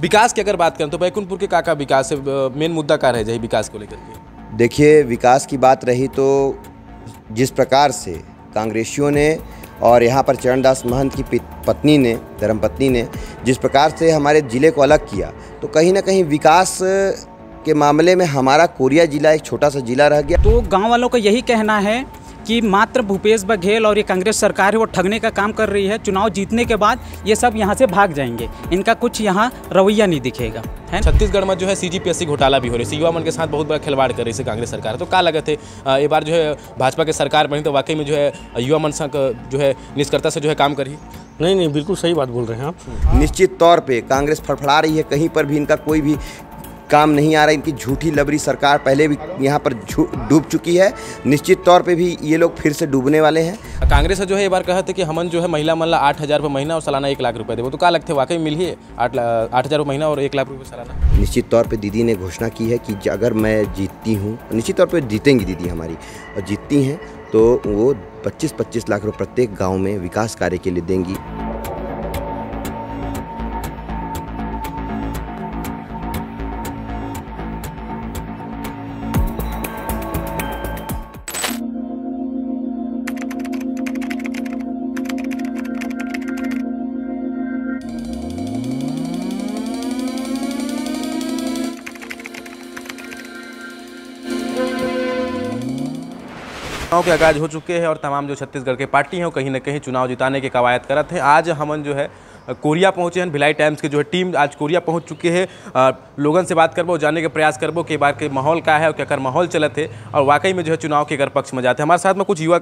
विकास की अगर बात करें तो बैकुंठपुर के का विकास मेन मुद्दा का रह जाए विकास को लेकर के देखिए विकास की बात रही तो जिस प्रकार से कांग्रेसियों ने और यहाँ पर चरणदास महंत की पत्नी ने धर्मपत्नी ने जिस प्रकार से हमारे ज़िले को अलग किया तो कहीं ना कहीं विकास के मामले में हमारा कोरिया ज़िला एक छोटा सा ज़िला रह गया तो गांव वालों का यही कहना है कि मात्र भूपेश बघेल और ये कांग्रेस सरकार है वो ठगने का काम कर रही है चुनाव जीतने के बाद ये सब यहाँ से भाग जाएंगे इनका कुछ यहाँ रवैया नहीं दिखेगा है छत्तीसगढ़ में जो है सी घोटाला भी हो रही है युवा मन के साथ बहुत बड़ा खिलवाड़ कर रही है कांग्रेस सरकार तो क्या लगत है ये बार जो है भाजपा के सरकार बनी तो वाकई में जो है युवा मन जो है निष्कर्ता से जो है काम करी नहीं नहीं बिल्कुल सही बात बोल रहे हैं आप निश्चित तौर पे कांग्रेस फड़फड़ा रही है कहीं पर भी इनका कोई भी काम नहीं आ रहा इनकी झूठी लबरी सरकार पहले भी यहाँ पर डूब चुकी है निश्चित तौर पे भी ये लोग फिर से डूबने वाले हैं कांग्रेस जो है ये बार कहा था कि हमन जो है महिला मल्ला आठ हज़ार रुपये महीना और सालाना एक लाख रुपये वो तो क्या लगते हैं वाकई मिल ही आठ आठ हज़ार महीना और एक लाख रुपये सालाना निश्चित तौर पर दीदी ने घोषणा की है कि अगर मैं जीतती हूँ निश्चित तौर पर जीतेंगी दीदी हमारी और जीतती हैं तो वो पच्चीस पच्चीस लाख रुपये प्रत्येक गाँव में विकास कार्य के लिए देंगी के आगाज़ हो चुके हैं और तमाम जो छत्तीसगढ़ के पार्टी हैं वो कहीं ना कहीं चुनाव जिताने की कवायद करत हैं आज हमन जो है कोरिया पहुंचे हैं भिलाई टाइम्स की जो है टीम आज कोरिया पहुंच चुके हैं लोगों से बात करबो जाने के प्रयास करबो कि बार के माहौल का है और क्या माहौल चलत है और वाकई में जो है चुनाव के अगर पक्ष में जाते हैं हमारे साथ में कुछ युवा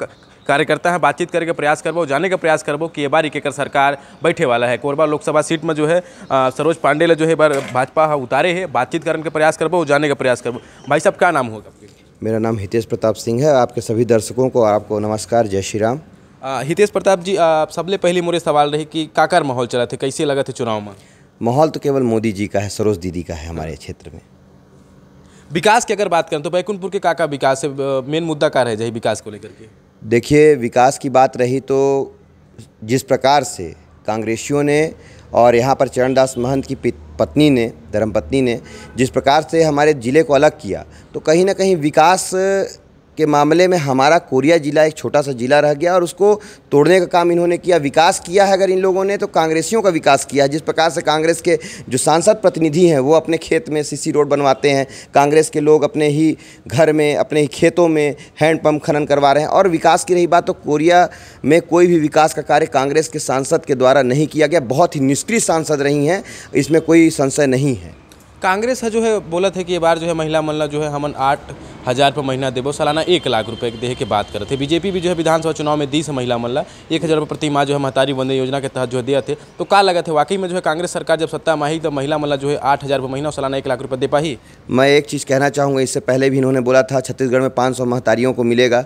कार्यकर्ता हैं बातचीत करके प्रयास करबो जाने का प्रयास करबो कि ये बार एक एकड़ सरकार बैठे वाला है कोरबा लोकसभा सीट में जो है सरोज पांडे जो है बार भाजपा उतारे है बातचीत करने का प्रयास करबो जाने का प्रयास करबो भाई साहब क्या नाम होगा मेरा नाम हितेश प्रताप सिंह है आपके सभी दर्शकों को आपको नमस्कार जय श्री राम हितेश प्रताप जी सबले पहले मोरे सवाल रही कि काकर माहौल चला थे कैसे लगा थे चुनाव में माहौल तो केवल मोदी जी का है सरोज दीदी का है हमारे क्षेत्र में विकास की अगर बात करें तो बैकुंठपुर के काका विकास है मेन मुद्दा का रह जाए विकास को लेकर के देखिए विकास की बात रही तो जिस प्रकार से कांग्रेसियों ने और यहाँ पर चरणदास महंत की पत्नी ने धर्मपत्नी ने जिस प्रकार से हमारे ज़िले को अलग किया तो कहीं ना कहीं विकास के मामले में हमारा कोरिया ज़िला एक छोटा सा ज़िला रह गया और उसको तोड़ने का काम इन्होंने किया विकास किया है अगर इन लोगों ने तो कांग्रेसियों का विकास किया है जिस प्रकार से कांग्रेस के जो सांसद प्रतिनिधि हैं वो अपने खेत में सीसी रोड बनवाते हैं कांग्रेस के लोग अपने ही घर में अपने ही खेतों में हैंडपम्प खनन करवा रहे हैं और विकास की रही बात तो कोरिया में कोई भी विकास का कार्य कांग्रेस के सांसद के द्वारा नहीं किया गया बहुत ही निष्क्रिय सांसद रही हैं इसमें कोई संशय नहीं है कांग्रेस है जो है बोला थे कि ये बार जो है महिला मल्ला जो है हमन आठ हज़ार पर महीना देबो सालाना एक लाख रुपए के देहे के बात करते थे बीजेपी भी जो है विधानसभा चुनाव में दी से महिला मल्ला एक हज़ार रुपये प्रति माह जो है महतारी वंदे योजना के तहत जो है दिया थे तो का लगा थे वाकई में जो है कांग्रेस सरकार जब सत्ता में आई तो महिला मल्ला जो है आठ हज़ार रुपये महीना सालाना एक लाख रुपये दे पाई मैं एक चीज़ कहना चाहूँगा इससे पहले भी इन्होंने बोला था छत्तीसगढ़ में पाँच महतारियों को मिलेगा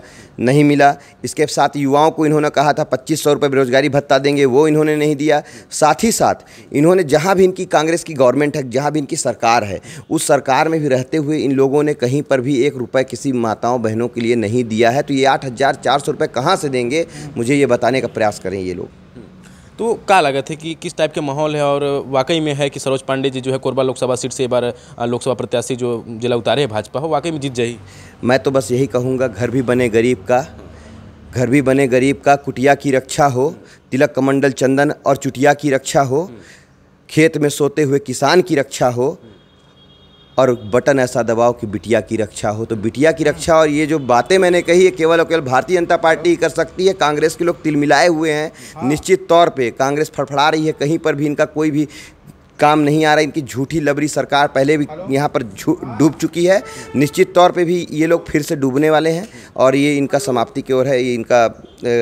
नहीं मिला इसके साथ युवाओं को इन्होंने कहा था पच्चीस सौ बेरोजगारी भत्ता देंगे वो इन्होंने नहीं दिया साथ ही साथ इन्होंने जहाँ भी इनकी कांग्रेस की गवर्नमेंट है जहाँ भी इनकी सरकार सरकार है उस सरकार में भी रहते हुए इन लोगों ने कहीं पर भी एक रुपये किसी माताओं बहनों के लिए नहीं दिया है तो ये आठ हज़ार चार सौ रुपये कहाँ से देंगे मुझे ये बताने का प्रयास करें ये लोग तो क्या लगा थे कि किस टाइप के माहौल है और वाकई में है कि सरोज पांडे जी जो है कोरबा लोकसभा सीट से एक बार लोकसभा प्रत्याशी जो जिला उतारे है भाजपा हो वाकई में जीत जाएगी मैं तो बस यही कहूँगा घर भी बने गरीब का घर भी बने गरीब का कुटिया की रक्षा हो तिलक कमंडल चंदन और चुटिया की रक्षा हो खेत में सोते हुए किसान की रक्षा हो और बटन ऐसा दबाओ कि बिटिया की रक्षा हो तो बिटिया की रक्षा और ये जो बातें मैंने कही है केवल और केवल भारतीय जनता पार्टी ही कर सकती है कांग्रेस के लोग तिलमिलाए हुए हैं हाँ। निश्चित तौर पे कांग्रेस फड़फड़ा रही है कहीं पर भी इनका कोई भी काम नहीं आ रहा इनकी झूठी लबरी सरकार पहले भी यहाँ पर डूब चुकी है निश्चित तौर पे भी ये लोग फिर से डूबने वाले हैं और ये इनका समाप्ति की ओर है ये इनका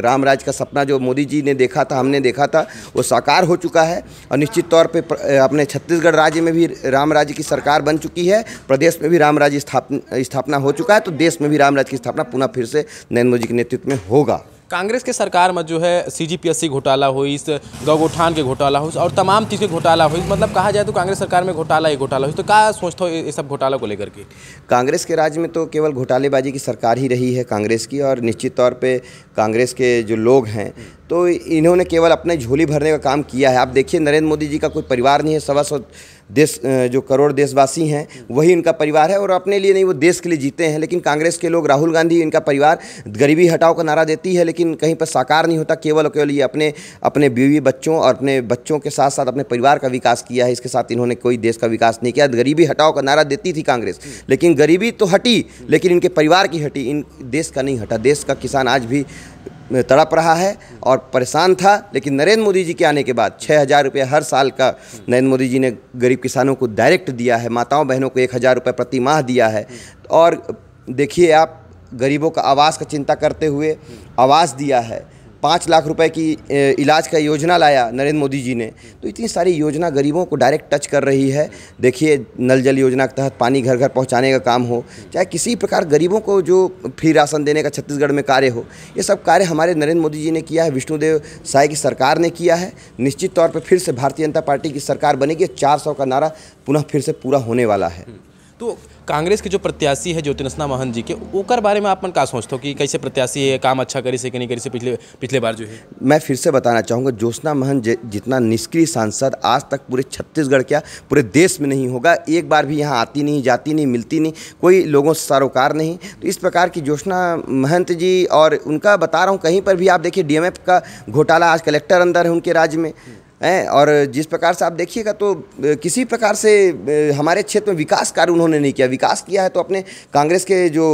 राम राज का सपना जो मोदी जी ने देखा था हमने देखा था वो साकार हो चुका है और निश्चित तौर पे अपने छत्तीसगढ़ राज्य में भी राम राज्य की सरकार बन चुकी है प्रदेश में भी राम राज्य स्थापना हो चुका है तो देश में भी राम राज्य की स्थापना पुनः फिर से नरेंद्र मोदी के नेतृत्व में होगा कांग्रेस के सरकार में जो है सी घोटाला हुई इस गौगोठान के घोटाला हुई और तमाम चीज़ के घोटाला हुई मतलब कहा जाए तो कांग्रेस सरकार में घोटाला ही घोटाला हुई तो क्या सोचते हो ये सब घोटाला को लेकर के कांग्रेस के राज्य में तो केवल घोटालेबाजी की सरकार ही रही है कांग्रेस की और निश्चित तौर पर कांग्रेस के जो लोग हैं तो इन्होंने केवल अपने झोली भरने का काम किया है आप देखिए नरेंद्र मोदी जी का कोई परिवार नहीं है सवा सौ देश जो करोड़ देशवासी हैं वही इनका परिवार है और अपने लिए नहीं वो देश के लिए जीते हैं लेकिन कांग्रेस के लोग राहुल गांधी इनका परिवार गरीबी हटाओ का नारा देती है लेकिन कहीं पर साकार नहीं होता केवल और केवल ये अपने अपने बीवी बच्चों और अपने बच्चों के साथ साथ अपने परिवार का विकास किया है इसके साथ इन्होंने कोई देश का विकास नहीं किया गरीबी हटाओ का नारा देती थी कांग्रेस लेकिन गरीबी तो हटी लेकिन इनके परिवार की हटी इन देश का नहीं हटा देश का किसान आज भी तड़प रहा है और परेशान था लेकिन नरेंद्र मोदी जी के आने के बाद छः हज़ार रुपये हर साल का नरेंद्र मोदी जी ने गरीब किसानों को डायरेक्ट दिया है माताओं बहनों को एक हज़ार रुपये प्रति माह दिया है और देखिए आप गरीबों का आवास का चिंता करते हुए आवास दिया है पाँच लाख रुपए की इलाज का योजना लाया नरेंद्र मोदी जी ने तो इतनी सारी योजना गरीबों को डायरेक्ट टच कर रही है देखिए नल जल योजना के तहत पानी घर घर पहुंचाने का काम हो चाहे किसी प्रकार गरीबों को जो फ्री राशन देने का छत्तीसगढ़ में कार्य हो ये सब कार्य हमारे नरेंद्र मोदी जी ने किया है विष्णुदेव साय की सरकार ने किया है निश्चित तौर पर फिर से भारतीय जनता पार्टी की सरकार बनेगी चार का नारा पुनः फिर से पूरा होने वाला है तो कांग्रेस के जो प्रत्याशी है ज्योतिरसना महन जी के ओकर बारे में आप मन का सोचते हो कि कैसे प्रत्याशी है काम अच्छा करी से कि नहीं करी से पिछले पिछले बार जो है मैं फिर से बताना चाहूँगा ज्योत्ना महन जितना निष्क्रिय सांसद आज तक पूरे छत्तीसगढ़ क्या पूरे देश में नहीं होगा एक बार भी यहाँ आती नहीं जाती नहीं मिलती नहीं कोई लोगों से सरोकार नहीं तो इस प्रकार की ज्योत्ना महंत जी और उनका बता रहा हूँ कहीं पर भी आप देखिए डीएमएफ का घोटाला आज कलेक्टर अंदर है उनके राज्य में हैं और जिस प्रकार से आप देखिएगा तो किसी प्रकार से हमारे क्षेत्र में विकास कार्य उन्होंने नहीं किया विकास किया है तो अपने कांग्रेस के जो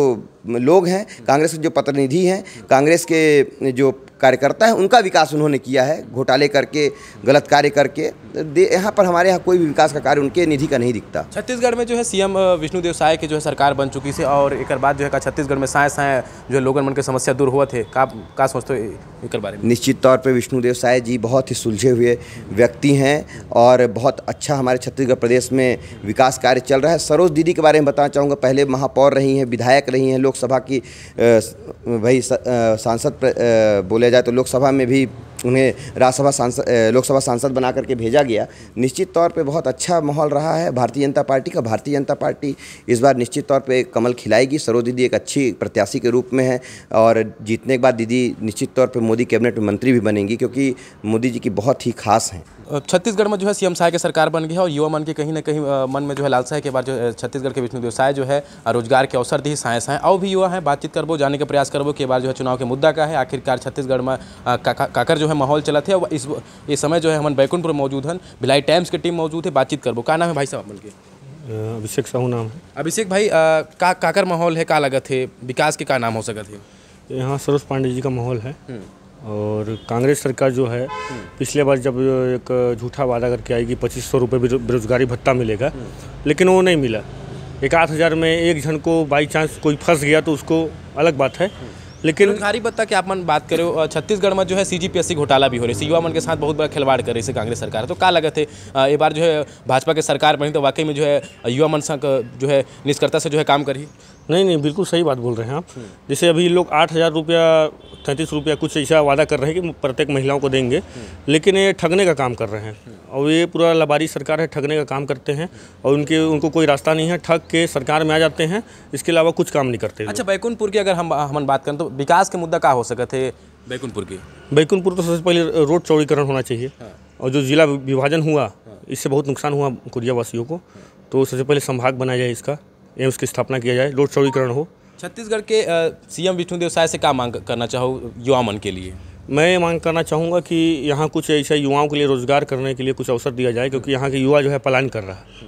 लोग हैं कांग्रेस के जो प्रतिनिधि हैं कांग्रेस के जो कार्यकर्ता है उनका विकास उन्होंने किया है घोटाले करके गलत कार्य करके यहाँ पर हमारे यहाँ कोई भी विकास का कार्य उनके निधि का नहीं दिखता छत्तीसगढ़ में जो है सीएम विष्णुदेव साय की जो है सरकार बन चुकी थी और एक बात जो है छत्तीसगढ़ में साय साय जो है लोगन मन के समस्या दूर हुआ थे का, का सोचते हो एक बारे में निश्चित तौर पर विष्णुदेव साय जी बहुत ही सुलझे हुए व्यक्ति हैं और बहुत अच्छा हमारे छत्तीसगढ़ प्रदेश में विकास कार्य चल रहा है सरोज दीदी के बारे में बताना चाहूँगा पहले महापौर रही हैं विधायक रही हैं लोकसभा की भाई सांसद बोले बोला जाए तो लोकसभा में भी उन्हें राज्यसभा सांसद लोकसभा सांसद बना करके भेजा गया निश्चित तौर पे बहुत अच्छा माहौल रहा है भारतीय जनता पार्टी का भारतीय जनता पार्टी इस बार निश्चित तौर पे कमल खिलाएगी सरो दीदी एक अच्छी प्रत्याशी के रूप में है और जीतने के बाद दीदी निश्चित तौर पर मोदी कैबिनेट में मंत्री भी बनेंगी क्योंकि मोदी जी की बहुत ही खास हैं छत्तीसगढ़ में जो है सीएम साय की सरकार बन गई है और युवा मन के कहीं ना कहीं मन में जो है लालसा है कि बार जो छत्तीसगढ़ के विष्णु व्यवसाय जो है रोजगार के अवसर दी साय साय और भी युवा हैं बातचीत करबो जाने का प्रयास करबो के बार जो है चुनाव के मुद्दा का है आखिरकार छत्तीसगढ़ में काकर जो है माहौल चला थे और इस ये समय जो है हम बैकुंठपुर मौजूद हैं भिलाई टाइम्स की टीम मौजूद है बातचीत करबो का नाम है भाई साहब बल्कि अभिषेक साहू नाम है अभिषेक भाई का काकर माहौल है का लगत है विकास के का नाम हो सकत है यहाँ सरोज पांडे जी का माहौल है हम्म। और कांग्रेस सरकार जो है पिछले बार जब एक झूठा वादा करके आई कि पच्चीस सौ रुपये बेरोजगारी भत्ता मिलेगा लेकिन वो नहीं मिला एक आठ हज़ार में एक जन को बाई चांस कोई फंस गया तो उसको अलग बात है लेकिन बेरोजगारी भत्ता की आप मन बात करो छत्तीसगढ़ में जो है सी जी पी एस सी घोटाला भी हो रही है युवा मन के साथ बहुत बड़ा खिलवाड़ कर रही है कांग्रेस सरकार तो क्या लगत थे ये बार जो है भाजपा के सरकार बनी तो वाकई में जो है युवा मन जो है निष्कर्ता से जो है काम करी नहीं नहीं बिल्कुल सही बात बोल रहे हैं आप जैसे अभी लोग आठ हज़ार रुपया तैंतीस रुपया कुछ ऐसा वादा कर रहे हैं कि प्रत्येक महिलाओं को देंगे लेकिन ये ठगने का काम कर रहे हैं और ये पूरा लबारी सरकार है ठगने का काम करते हैं और उनके उनको कोई रास्ता नहीं है ठग के सरकार में आ जाते हैं इसके अलावा कुछ काम नहीं करते अच्छा बैकुंठपुर की अगर हम हम बात करें तो विकास के मुद्दा क्या हो सके थे बैकुंठपुर की बैकुंठपुर तो सबसे पहले रोड चौड़ीकरण होना चाहिए हाँ। और जो ज़िला विभाजन हुआ हाँ। इससे बहुत नुकसान हुआ कुरिया वासियों को तो सबसे पहले संभाग बनाया जाए इसका एम्स की स्थापना किया जाए रोड चौड़ीकरण हो छत्तीसगढ़ के सीएम विष्णुदेव साय से क्या मांग करना चाहो युवा मन के लिए मैं ये मांग करना चाहूँगा कि यहाँ कुछ ऐसा युवाओं के लिए रोज़गार करने के लिए कुछ अवसर दिया जाए क्योंकि यहाँ के युवा जो है पलायन कर रहा है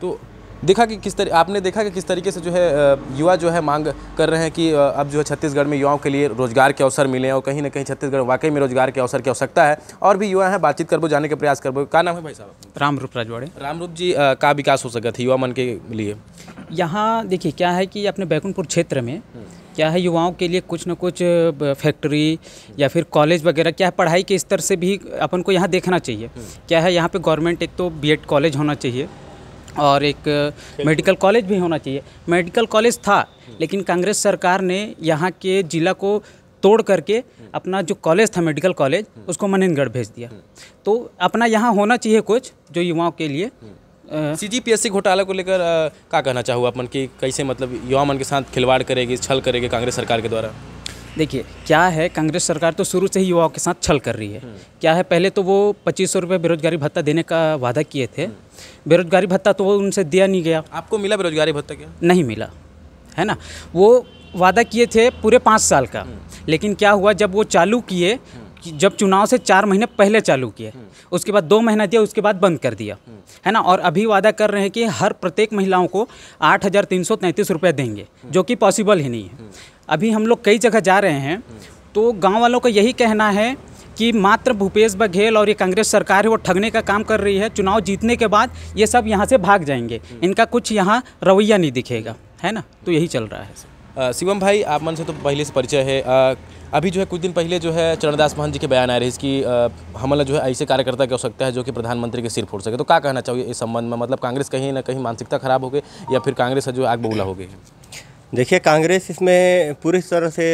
तो देखा कि किस तरह आपने देखा कि किस तरीके से जो है युवा जो है मांग कर रहे हैं कि अब जो है छत्तीसगढ़ में युवाओं के लिए रोजगार के अवसर मिले और कहीं ना कहीं छत्तीसगढ़ वाकई में रोजगार के अवसर की आवश्यकता है और भी युवा हैं बातचीत करबो जाने के प्रयास करबो का नाम है भाई साहब रामरूप राजवाड़े रामरूप जी का विकास हो सका था युवा मन के लिए यहाँ देखिए क्या है कि अपने बैकुंठपुर क्षेत्र में हम्म। क्या है युवाओं के लिए कुछ ना कुछ फैक्ट्री या फिर कॉलेज वगैरह क्या है पढ़ाई के स्तर से भी अपन को यहाँ देखना चाहिए हम्म। क्या है यहाँ पे गवर्नमेंट एक तो बीएड कॉलेज होना चाहिए और एक मेडिकल कॉलेज भी होना चाहिए मेडिकल कॉलेज था लेकिन कांग्रेस सरकार ने यहाँ के ज़िला को तोड़ करके अपना जो कॉलेज था मेडिकल कॉलेज उसको मनिंदगढ़ भेज दिया तो अपना यहाँ होना चाहिए कुछ जो युवाओं के लिए सी जी पी एस सी घोटाला को लेकर क्या कहना चाहूँ अपन मन की कैसे मतलब युवा मन के साथ खिलवाड़ करेगी छल करेगी कांग्रेस सरकार के द्वारा देखिए क्या है कांग्रेस सरकार तो शुरू से ही युवाओं के साथ छल कर रही है क्या है पहले तो वो पच्चीस सौ रुपये बेरोजगारी भत्ता देने का वादा किए थे बेरोजगारी भत्ता तो वो उनसे दिया नहीं गया आपको मिला बेरोजगारी भत्ता क्या नहीं मिला है ना वो वादा किए थे पूरे पाँच साल का लेकिन क्या हुआ जब वो चालू किए जब चुनाव से चार महीने पहले चालू किए उसके बाद दो महीना दिया उसके बाद बंद कर दिया है ना और अभी वादा कर रहे हैं कि हर प्रत्येक महिलाओं को आठ हज़ार तीन सौ तैंतीस रुपये देंगे जो कि पॉसिबल ही नहीं है अभी हम लोग कई जगह जा रहे हैं तो गाँव वालों का यही कहना है कि मात्र भूपेश बघेल और ये कांग्रेस सरकार है वो ठगने का काम कर रही है चुनाव जीतने के बाद ये सब यहाँ से भाग जाएंगे इनका कुछ यहाँ रवैया नहीं दिखेगा है ना तो यही चल रहा है शिवम भाई आप मन से तो पहले से परिचय है आ, अभी जो है कुछ दिन पहले जो है चरणदास महन जी के बयान आ रहे हैं कि हमला जो है ऐसे कार्यकर्ता हो सकता है जो कि प्रधानमंत्री के सिर फोड़ सके तो क्या कहना चाहिए इस संबंध में मतलब कांग्रेस कहीं ना कहीं मानसिकता खराब हो गई या फिर कांग्रेस जो आग बगुला हो गई है देखिए कांग्रेस इसमें पूरी तरह से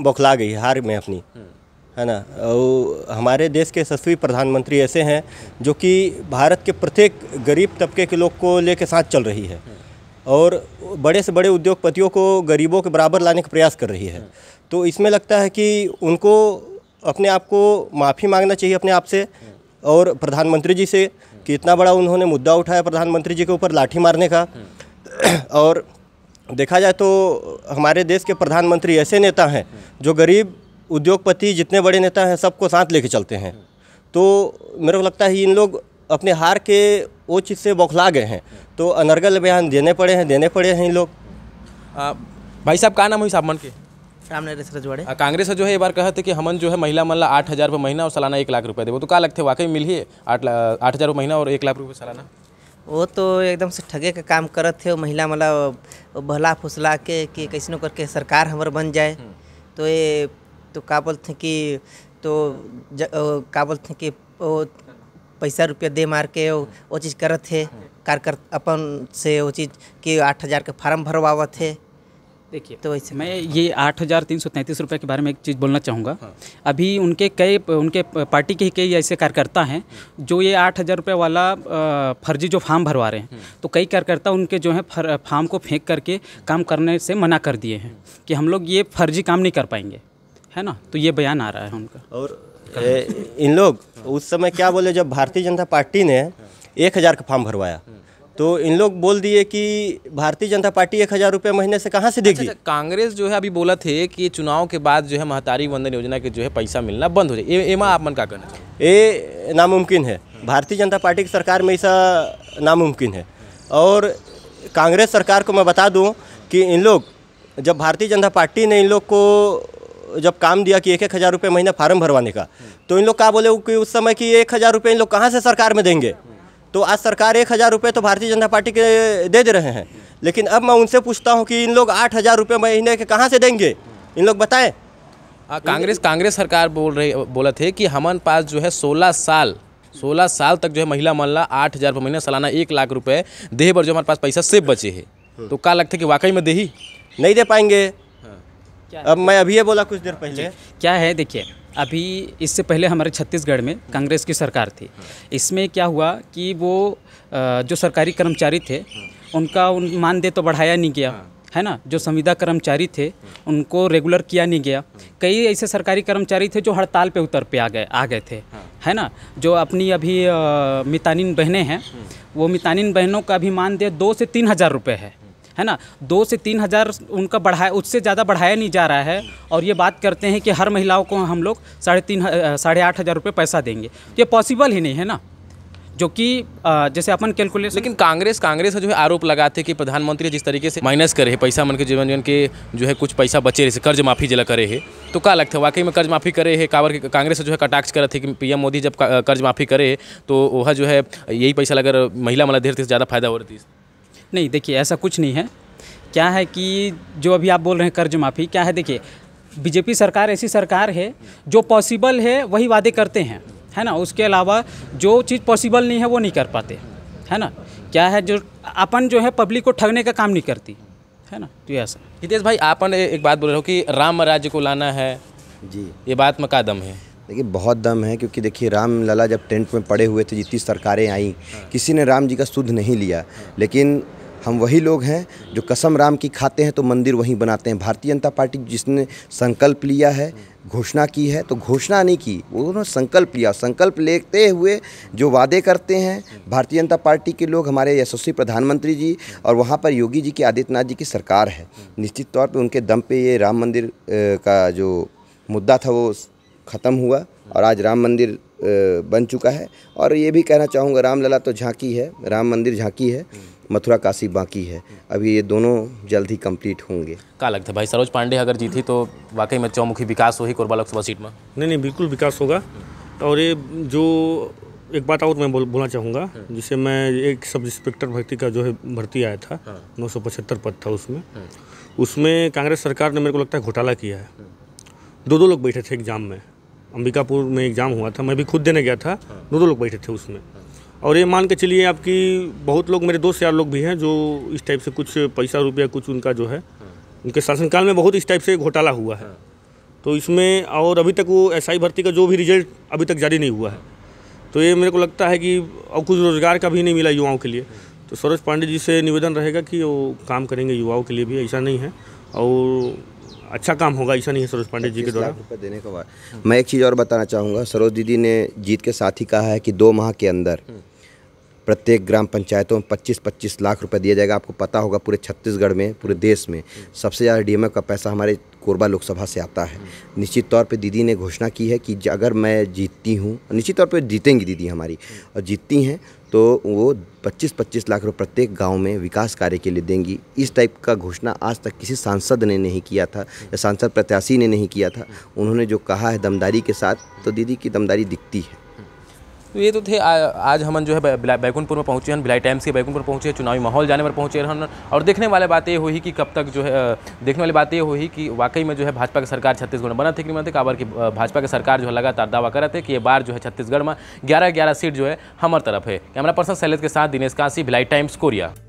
बौखला गई हार में अपनी है ना और हमारे देश के यशस्वी प्रधानमंत्री ऐसे हैं जो कि भारत के प्रत्येक गरीब तबके के लोग को लेके साथ चल रही है और बड़े से बड़े उद्योगपतियों को गरीबों के बराबर लाने का प्रयास कर रही है तो इसमें लगता है कि उनको अपने आप को माफ़ी मांगना चाहिए अपने आप से और प्रधानमंत्री जी से कि इतना बड़ा उन्होंने मुद्दा उठाया प्रधानमंत्री जी के ऊपर लाठी मारने का और देखा जाए तो हमारे देश के प्रधानमंत्री ऐसे नेता हैं जो गरीब उद्योगपति जितने बड़े नेता हैं सबको साथ लेके चलते हैं तो मेरे को लगता है इन लोग अपने हार के वो चीज़ से बौखला गए हैं तो अनर्गल बयान देने पड़े हैं देने पड़े हैं इन लोग भाई साहब का नाम हुई साहब मन के रामनरेश रजवाड़े कांग्रेस जो है ये बार कहते कि हमन जो है महिला मन ला आठ हज़ार रुपये महीना और सालाना एक लाख रुपये देवो तो क्या लगते वाकई मिली आठ आठ हज़ार महीना और एक लाख रुपये सालाना वो तो एकदम से ठगे का काम करत थे वो महिला मतलब बहला फुसला के कि कैसे करके सरकार हमारे बन जाए हम्म। तो ये तो का बोलते कि तो का बोलते कि वो पैसा रुपया दे मार के वो, चीज़ करत थे हम्म। कार्यकर्ता अपन से वो चीज़ कि आठ हज़ार के फार्म भरवावत थे देखिए तो वैसे मैं ये आठ हज़ार तीन सौ तैंतीस रुपये के बारे में एक चीज़ बोलना चाहूँगा हाँ। अभी उनके कई उनके पार्टी के ही कई ऐसे कार्यकर्ता हैं हाँ। जो ये आठ हज़ार रुपये वाला फर्जी जो फार्म भरवा रहे हैं हाँ। तो कई कार्यकर्ता उनके जो है फार्म को फेंक करके काम करने से मना कर दिए हैं हाँ। कि हम लोग ये फर्जी काम नहीं कर पाएंगे है ना तो ये बयान आ रहा है उनका और इन लोग उस समय क्या बोले जब भारतीय जनता पार्टी ने एक हज़ार का फार्म भरवाया तो इन लोग बोल दिए कि भारतीय जनता पार्टी एक हज़ार रुपये महीने से कहाँ से देगी अच्छा, अच्छा, कांग्रेस जो है अभी बोला थे कि चुनाव के बाद जो है महतारी वंदन योजना के जो है पैसा मिलना बंद हो जाए एमा आप मन का कहना ये नामुमकिन है भारतीय जनता पार्टी की सरकार में ऐसा नामुमकिन है और कांग्रेस सरकार को मैं बता दूँ कि इन लोग जब भारतीय जनता पार्टी ने इन लोग को जब काम दिया कि एक एक हज़ार रुपये महीना फार्म भरवाने का तो इन लोग कहा बोले कि उस समय कि एक हज़ार रुपये इन लोग कहाँ से सरकार में देंगे तो आज सरकार एक हज़ार रुपये तो भारतीय जनता पार्टी के दे दे रहे हैं लेकिन अब मैं उनसे पूछता हूँ कि इन लोग आठ हज़ार रुपये महीने के कहाँ से देंगे इन लोग बताएं कांग्रेस कांग्रेस सरकार बोल रही बोला थे कि हम पास जो है सोलह साल सोलह साल तक जो है महिला मल्ला आठ हज़ार रुपये महीना सालाना एक लाख रुपये दे पर जो हमारे पास पैसा सेफ बचे है तो क्या लगता है कि वाकई में देही नहीं दे पाएंगे हाँ। अब मैं अभी ये बोला कुछ देर पहले क्या है देखिए अभी इससे पहले हमारे छत्तीसगढ़ में कांग्रेस की सरकार थी इसमें क्या हुआ कि वो जो सरकारी कर्मचारी थे उनका उन मानदेय तो बढ़ाया नहीं गया हाँ। है ना जो संविदा कर्मचारी थे उनको रेगुलर किया नहीं गया कई ऐसे सरकारी कर्मचारी थे जो हड़ताल पे उतर पे आ गए आ गए थे हाँ। है ना जो अपनी अभी मितानिन बहनें हैं हाँ। वो मितानिन बहनों का अभी मानदेय दो से तीन हज़ार रुपये है है ना दो से तीन हज़ार उनका बढ़ाया उससे ज़्यादा बढ़ाया नहीं जा रहा है और ये बात करते हैं कि हर महिलाओं को हम लोग साढ़े तीन साढ़े आठ हज़ार रुपये पैसा देंगे तो ये पॉसिबल ही नहीं है ना जो कि जैसे अपन कैलकुलेट लेकिन कांग्रेस कांग्रेस का जो है आरोप लगाते कि प्रधानमंत्री जिस तरीके से माइनस करे है पैसा मन के जीवन जीवन के जो है कुछ पैसा बचे रहे कर्ज माफ़ी जला करे है तो क्या लगता है वाकई में कर्ज माफ़ी करे है कावर कांग्रेस जो है कटाक्ष रहे थे कि पीएम मोदी जब कर्ज माफ़ी करे तो वह जो है यही पैसा अगर महिला मला धीरे से ज़्यादा फायदा हो रही थी नहीं देखिए ऐसा कुछ नहीं है क्या है कि जो अभी आप बोल रहे हैं कर्ज माफ़ी क्या है देखिए बीजेपी सरकार ऐसी सरकार है जो पॉसिबल है वही वादे करते हैं है ना उसके अलावा जो चीज़ पॉसिबल नहीं है वो नहीं कर पाते है ना क्या है जो अपन जो है पब्लिक को ठगने का काम नहीं करती है ना तो ऐसा हितेश भाई आपन एक बात बोल रहे हो कि राम राज्य को लाना है जी ये बात में का दम है देखिए बहुत दम है क्योंकि देखिए राम लला जब टेंट में पड़े हुए थे जितनी सरकारें आई हाँ। किसी ने राम जी का सुध नहीं लिया लेकिन हम वही लोग हैं जो कसम राम की खाते हैं तो मंदिर वहीं बनाते हैं भारतीय जनता पार्टी जिसने संकल्प लिया है घोषणा की है तो घोषणा नहीं की वो उन्होंने संकल्प लिया संकल्प लेते हुए जो वादे करते हैं भारतीय जनता पार्टी के लोग हमारे यशस्वी प्रधानमंत्री जी और वहाँ पर योगी जी की आदित्यनाथ जी की सरकार है निश्चित तौर पर उनके दम पर ये राम मंदिर का जो मुद्दा था वो ख़त्म हुआ और आज राम मंदिर बन चुका है और ये भी कहना चाहूँगा रामलला तो झांकी है राम मंदिर झांकी है मथुरा काशी बाकी है अभी ये दोनों जल्द ही कम्प्लीट होंगे क्या लगता है भाई सरोज पांडे अगर जीती तो वाकई में चौमुखी विकास हो ही कोरबा लोकसभा सीट में नहीं नहीं बिल्कुल विकास होगा और ये जो एक बात और मैं बोल बोलना चाहूँगा जिसे मैं एक सब इंस्पेक्टर भर्ती का जो है भर्ती आया था हाँ। नौ सौ पचहत्तर पद था उसमें उसमें कांग्रेस सरकार ने मेरे को लगता है घोटाला किया है दो दो लोग बैठे थे एग्जाम में अंबिकापुर में एग्ज़ाम हुआ था मैं भी खुद देने गया था हाँ। दो दो लोग बैठे थे उसमें और ये मान के चलिए आपकी बहुत लोग मेरे दोस्त यार लोग भी हैं जो इस टाइप से कुछ पैसा रुपया कुछ उनका जो है हाँ। उनके शासनकाल में बहुत इस टाइप से घोटाला हुआ है हाँ। तो इसमें और अभी तक वो एस भर्ती का जो भी रिजल्ट अभी तक जारी नहीं हुआ है तो ये मेरे को लगता है कि और कुछ रोज़गार का भी नहीं मिला युवाओं के लिए तो सरोज पांडे जी से निवेदन रहेगा कि वो काम करेंगे युवाओं के लिए भी ऐसा नहीं है और अच्छा काम होगा ऐसा नहीं है सरोज पांडे जी के द्वारा रुपये देने का मैं एक चीज़ और बताना चाहूँगा सरोज दीदी ने जीत के साथ ही कहा है कि दो माह के अंदर हम्म। प्रत्येक ग्राम पंचायतों में 25-25 लाख रुपए दिया जाएगा आपको पता होगा पूरे छत्तीसगढ़ में पूरे देश में सबसे ज़्यादा डीएमएफ का पैसा हमारे कोरबा लोकसभा से आता है हम्म। निश्चित तौर पे दीदी ने घोषणा की है कि अगर मैं जीतती हूँ निश्चित तौर पे जीतेंगी दीदी हमारी और जीतती हैं तो वो 25-25 लाख रुपए प्रत्येक गांव में विकास कार्य के लिए देंगी इस टाइप का घोषणा आज तक किसी सांसद ने नहीं किया था या सांसद प्रत्याशी ने नहीं किया था उन्होंने जो कहा है दमदारी के साथ तो दीदी की दमदारी दिखती है तो ये तो थे आ, आज हम जो है बैकुंठपुर में पहुंचे हैं भिलाई टाइम्स के बैकुंठपुर पहुंचे चुनावी माहौल जाने पर पहुंचे हैं और देखने वाले बात ये हुई कि कब तक जो है देखने वाली बात ये हुई कि वाकई में जो है भाजपा की सरकार छत्तीसगढ़ में बना थे कि नहीं काबर की भाजपा की सरकार जो है लगातार दावा कर रहे थे कि ये बार जो है छत्तीसगढ़ में ग्यारह ग्यारह सीट जो है हमारे तरफ है कैमरा पर्सन शैलेश के साथ दिनेश काशी भिलाई टाइम्स कोरिया